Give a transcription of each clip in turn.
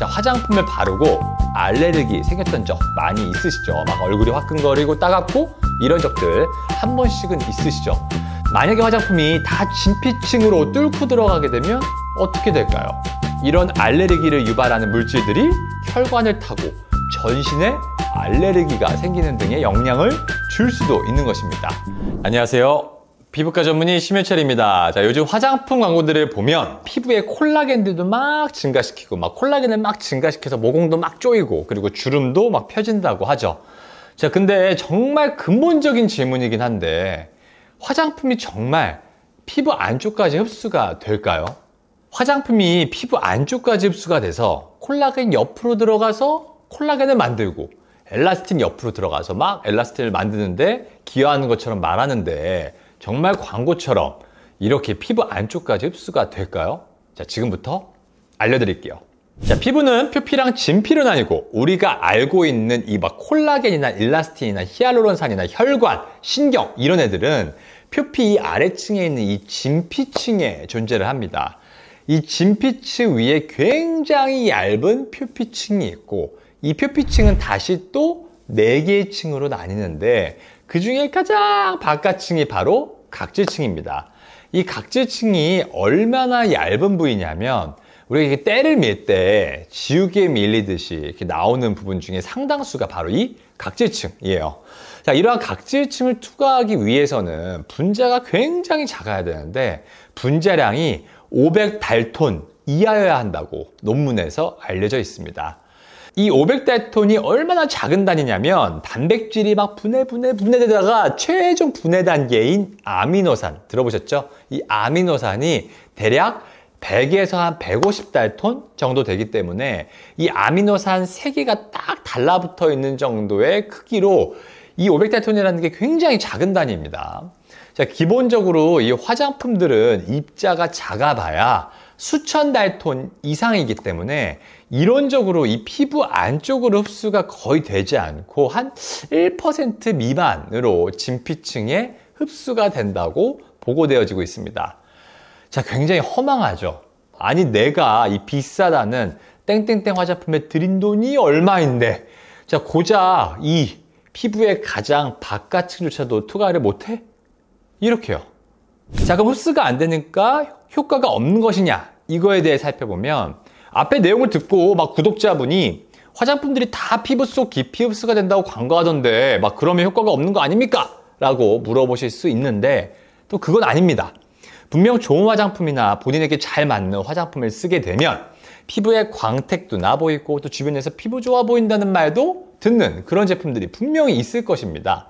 자, 화장품을 바르고 알레르기 생겼던 적 많이 있으시죠? 막 얼굴이 화끈거리고 따갑고 이런 적들 한 번씩은 있으시죠? 만약에 화장품이 다 진피층으로 뚫고 들어가게 되면 어떻게 될까요? 이런 알레르기를 유발하는 물질들이 혈관을 타고 전신에 알레르기가 생기는 등의 영향을 줄 수도 있는 것입니다. 안녕하세요. 피부과 전문의 심해철입니다. 자, 요즘 화장품 광고들을 보면 피부에 콜라겐들도 막 증가시키고 막 콜라겐을 막 증가시켜서 모공도 막 조이고 그리고 주름도 막 펴진다고 하죠. 자, 근데 정말 근본적인 질문이긴 한데 화장품이 정말 피부 안쪽까지 흡수가 될까요? 화장품이 피부 안쪽까지 흡수가 돼서 콜라겐 옆으로 들어가서 콜라겐을 만들고 엘라스틴 옆으로 들어가서 막 엘라스틴을 만드는데 기여하는 것처럼 말하는데 정말 광고처럼 이렇게 피부 안쪽까지 흡수가 될까요? 자, 지금부터 알려드릴게요. 자, 피부는 표피랑 진피로 나뉘고 우리가 알고 있는 이 막 콜라겐이나 일라스틴이나 히알루론산이나 혈관, 신경 이런 애들은 표피 이 아래층에 있는 이 진피층에 존재를 합니다. 이 진피층 위에 굉장히 얇은 표피층이 있고 이 표피층은 다시 또4개의 층으로 나뉘는데 그 중에 가장 바깥층이 바로 각질층입니다. 이 각질층이 얼마나 얇은 부위냐면 우리가 이렇게 때를 밀 때 지우개 밀리듯이 이렇게 나오는 부분 중에 상당수가 바로 이 각질층이에요. 자, 이러한 각질층을 투과하기 위해서는 분자가 굉장히 작아야 되는데 분자량이 500 달톤 이하여야 한다고 논문에서 알려져 있습니다. 이 500달톤이 얼마나 작은 단위냐면 단백질이 막 분해 분해 분해되다가 최종 분해 단계인 아미노산 들어보셨죠? 이 아미노산이 대략 100에서 한 150달톤 정도 되기 때문에 이 아미노산 3개가 딱 달라붙어 있는 정도의 크기로 이 500달톤이라는 게 굉장히 작은 단위입니다. 자, 기본적으로 이 화장품들은 입자가 작아봐야 수천 달톤 이상이기 때문에 이론적으로 이 피부 안쪽으로 흡수가 거의 되지 않고 한 1% 미만으로 진피층에 흡수가 된다고 보고되어지고 있습니다. 자, 굉장히 허망하죠. 아니 내가 이 비싸다는 땡땡땡 화장품에 들인 돈이 얼마인데 자 고작 이 피부의 가장 바깥층조차도 투과를 못해? 이렇게요. 자 그럼 흡수가 안 되니까 효과가 없는 것이냐? 이거에 대해 살펴보면 앞에 내용을 듣고 막 구독자분이 화장품들이 다 피부 속 깊이 흡수가 된다고 광고하던데 막 그러면 효과가 없는 거 아닙니까? 라고 물어보실 수 있는데 또 그건 아닙니다. 분명 좋은 화장품이나 본인에게 잘 맞는 화장품을 쓰게 되면 피부에 광택도 나 보이고 또 주변에서 피부 좋아 보인다는 말도 듣는 그런 제품들이 분명히 있을 것입니다.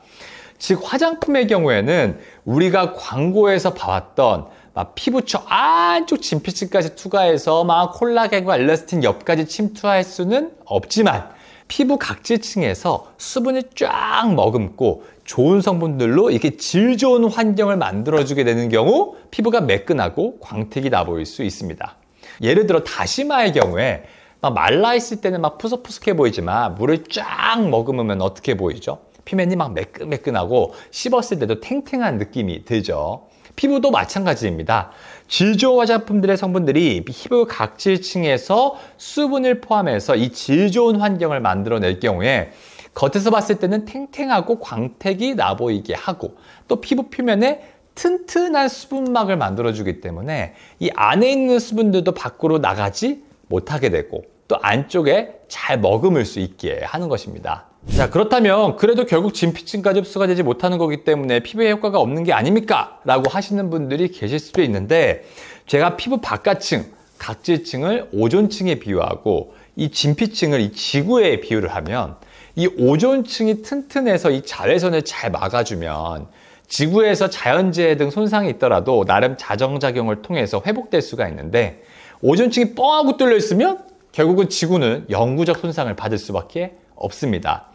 즉 화장품의 경우에는 우리가 광고에서 봐왔던 막 아, 피부처 안쪽 진피층까지 투과해서 막 콜라겐과 엘라스틴 옆까지 침투할 수는 없지만 피부 각질층에서 수분을 쫙 머금고 좋은 성분들로 이렇게 질 좋은 환경을 만들어주게 되는 경우 피부가 매끈하고 광택이 나보일 수 있습니다. 예를 들어 다시마의 경우에 막 말라있을 때는 막 푸석푸석해 보이지만 물을 쫙 머금으면 어떻게 보이죠? 피면이 막 매끈매끈하고 씹었을 때도 탱탱한 느낌이 들죠. 피부도 마찬가지입니다. 지조 화장품들의 성분들이 피부 각질층에서 수분을 포함해서 이 질 좋은 환경을 만들어낼 경우에 겉에서 봤을 때는 탱탱하고 광택이 나보이게 하고 또 피부 표면에 튼튼한 수분막을 만들어주기 때문에 이 안에 있는 수분들도 밖으로 나가지 못하게 되고 또 안쪽에 잘 머금을 수 있게 하는 것입니다. 자 그렇다면 그래도 결국 진피층까지 흡수가 되지 못하는 거기 때문에 피부에 효과가 없는 게 아닙니까? 라고 하시는 분들이 계실 수도 있는데 제가 피부 바깥층, 각질층을 오존층에 비유하고 이 진피층을 이 지구에 비유를 하면 이 오존층이 튼튼해서 이 자외선을 잘 막아주면 지구에서 자연재해 등 손상이 있더라도 나름 자정작용을 통해서 회복될 수가 있는데 오존층이 뻥하고 뚫려 있으면 결국은 지구는 영구적 손상을 받을 수밖에 없습니다.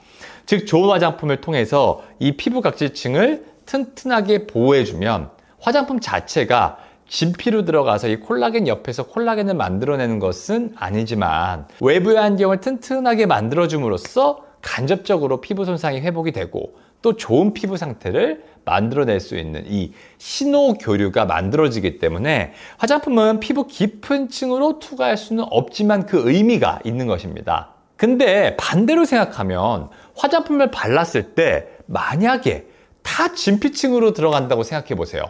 즉 좋은 화장품을 통해서 이 피부 각질층을 튼튼하게 보호해주면 화장품 자체가 진피로 들어가서 이 콜라겐 옆에서 콜라겐을 만들어내는 것은 아니지만 외부의 안경을 튼튼하게 만들어줌으로써 간접적으로 피부 손상이 회복이 되고 또 좋은 피부 상태를 만들어낼 수 있는 이 신호 교류가 만들어지기 때문에 화장품은 피부 깊은 층으로 투과할 수는 없지만 그 의미가 있는 것입니다. 근데 반대로 생각하면 화장품을 발랐을 때 만약에 다 진피층으로 들어간다고 생각해 보세요.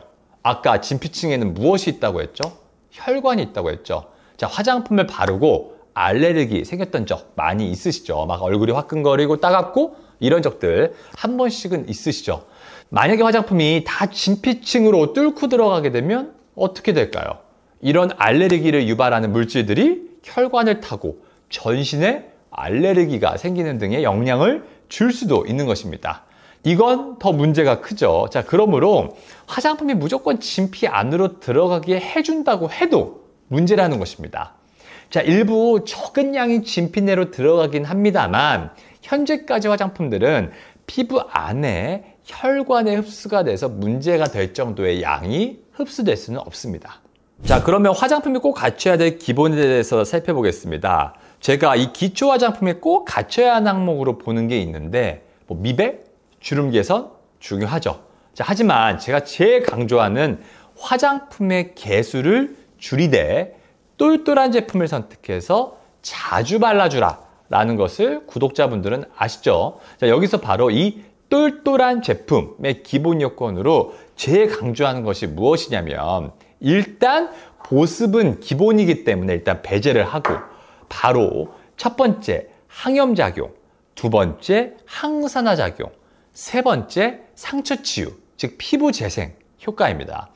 아까 진피층에는 무엇이 있다고 했죠? 혈관이 있다고 했죠. 자, 화장품을 바르고 알레르기 생겼던 적 많이 있으시죠? 막 얼굴이 화끈거리고 따갑고 이런 적들 한 번씩은 있으시죠. 만약에 화장품이 다 진피층으로 뚫고 들어가게 되면 어떻게 될까요? 이런 알레르기를 유발하는 물질들이 혈관을 타고 전신에 알레르기가 생기는 등의 영향을 줄 수도 있는 것입니다. 이건 더 문제가 크죠. 자, 그러므로 화장품이 무조건 진피 안으로 들어가게 해준다고 해도 문제라는 것입니다. 자, 일부 적은 양이 진피내로 들어가긴 합니다만 현재까지 화장품들은 피부 안에 혈관에 흡수가 돼서 문제가 될 정도의 양이 흡수될 수는 없습니다. 자 그러면 화장품이 꼭 갖춰야 될 기본에 대해서 살펴보겠습니다. 제가 이 기초 화장품에 꼭 갖춰야 하는 항목으로 보는 게 있는데 뭐 미백, 주름 개선 중요하죠. 자, 하지만 제가 제일 강조하는 화장품의 개수를 줄이되 똘똘한 제품을 선택해서 자주 발라주라 라는 것을 구독자분들은 아시죠? 자, 여기서 바로 이 똘똘한 제품의 기본 요건으로 재강조하는 것이 무엇이냐면 일단 보습은 기본이기 때문에 일단 배제를 하고 바로 첫 번째 항염작용, 두 번째 항산화작용, 세 번째 상처 치유, 즉 피부 재생 효과입니다.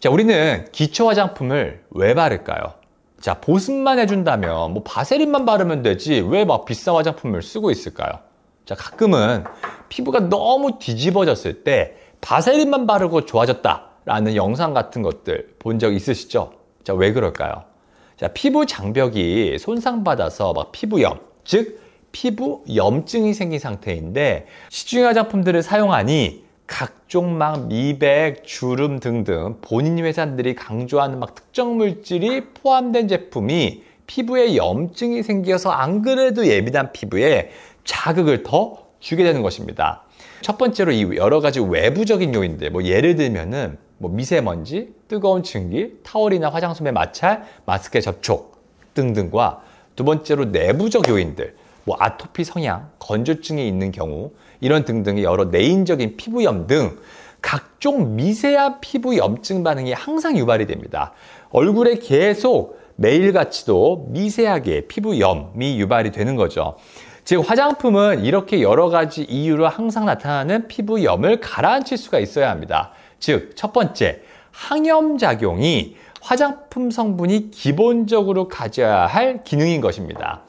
자, 우리는 기초 화장품을 왜 바를까요? 자, 보습만 해준다면 뭐 바세린만 바르면 되지 왜 막 비싼 화장품을 쓰고 있을까요? 자, 가끔은 피부가 너무 뒤집어졌을 때 바세린만 바르고 좋아졌다라는 영상 같은 것들 본 적 있으시죠? 자, 왜 그럴까요? 자, 피부 장벽이 손상받아서 막 피부염, 즉 피부 염증이 생긴 상태인데 시중 화장품들을 사용하니 각종 막 미백, 주름 등등 본인 회사들이 강조하는 막 특정 물질이 포함된 제품이 피부에 염증이 생겨서 안 그래도 예민한 피부에 자극을 더 주게 되는 것입니다. 첫 번째로 이 여러 가지 외부적인 요인들, 뭐 예를 들면은 뭐 미세먼지, 뜨거운 증기, 타월이나 화장솜의 마찰, 마스크의 접촉 등등과 두 번째로 내부적 요인들, 뭐 아토피 성향, 건조증이 있는 경우, 이런 등등의 여러 내인적인 피부염 등 각종 미세한 피부 염증 반응이 항상 유발이 됩니다. 얼굴에 계속 매일같이도 미세하게 피부염이 유발이 되는 거죠. 즉 화장품은 이렇게 여러 가지 이유로 항상 나타나는 피부염을 가라앉힐 수가 있어야 합니다. 즉 첫 번째, 항염 작용이 화장품 성분이 기본적으로 가져야 할 기능인 것입니다.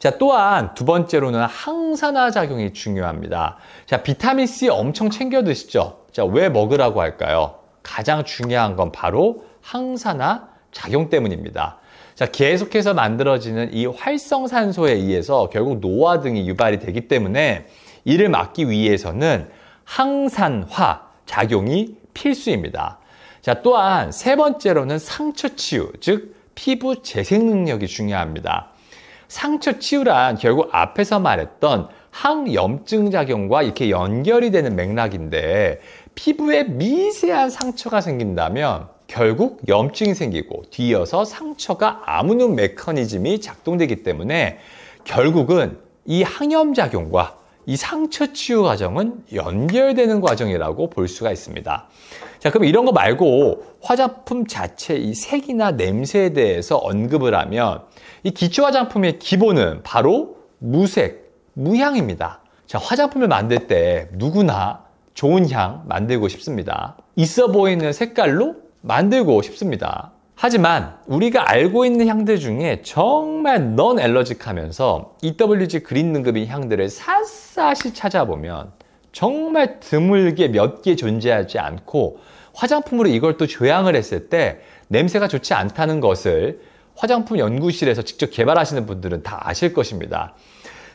자, 또한 두 번째로는 항산화 작용이 중요합니다. 자, 비타민 C 엄청 챙겨 드시죠? 자, 왜 먹으라고 할까요? 가장 중요한 건 바로 항산화 작용 때문입니다. 자, 계속해서 만들어지는 이 활성산소에 의해서 결국 노화 등이 유발이 되기 때문에 이를 막기 위해서는 항산화 작용이 필수입니다. 자, 또한 세 번째로는 상처 치유, 즉 피부 재생 능력이 중요합니다. 상처 치유란 결국 앞에서 말했던 항염증 작용과 이렇게 연결이 되는 맥락인데 피부에 미세한 상처가 생긴다면 결국 염증이 생기고 뒤어서 상처가 아무는 메커니즘이 작동되기 때문에 결국은 이 항염 작용과 이 상처 치유 과정은 연결되는 과정이라고 볼 수가 있습니다. 자, 그럼 이런 거 말고 화장품 자체 이 색이나 냄새에 대해서 언급을 하면 이 기초 화장품의 기본은 바로 무색, 무향입니다. 자, 화장품을 만들 때 누구나 좋은 향 만들고 싶습니다. 있어 보이는 색깔로 만들고 싶습니다. 하지만 우리가 알고 있는 향들 중에 정말 넌 엘러직하면서 EWG 그린 등급인 향들을 샅샅이 찾아보면 정말 드물게 몇 개 존재하지 않고 화장품으로 이걸 또 조향을 했을 때 냄새가 좋지 않다는 것을 화장품 연구실에서 직접 개발하시는 분들은 다 아실 것입니다.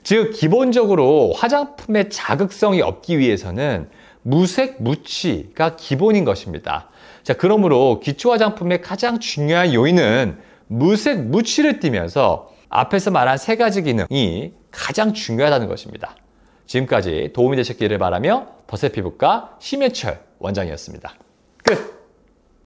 즉 기본적으로 화장품의 자극성이 없기 위해서는 무색 무취가 기본인 것입니다. 자 그러므로 기초 화장품의 가장 중요한 요인은 무색 무취를 띠면서 앞에서 말한 세 가지 기능이 가장 중요하다는 것입니다. 지금까지 도움이 되셨기를 바라며 더세 피부과 심해철 원장이었습니다. 끝!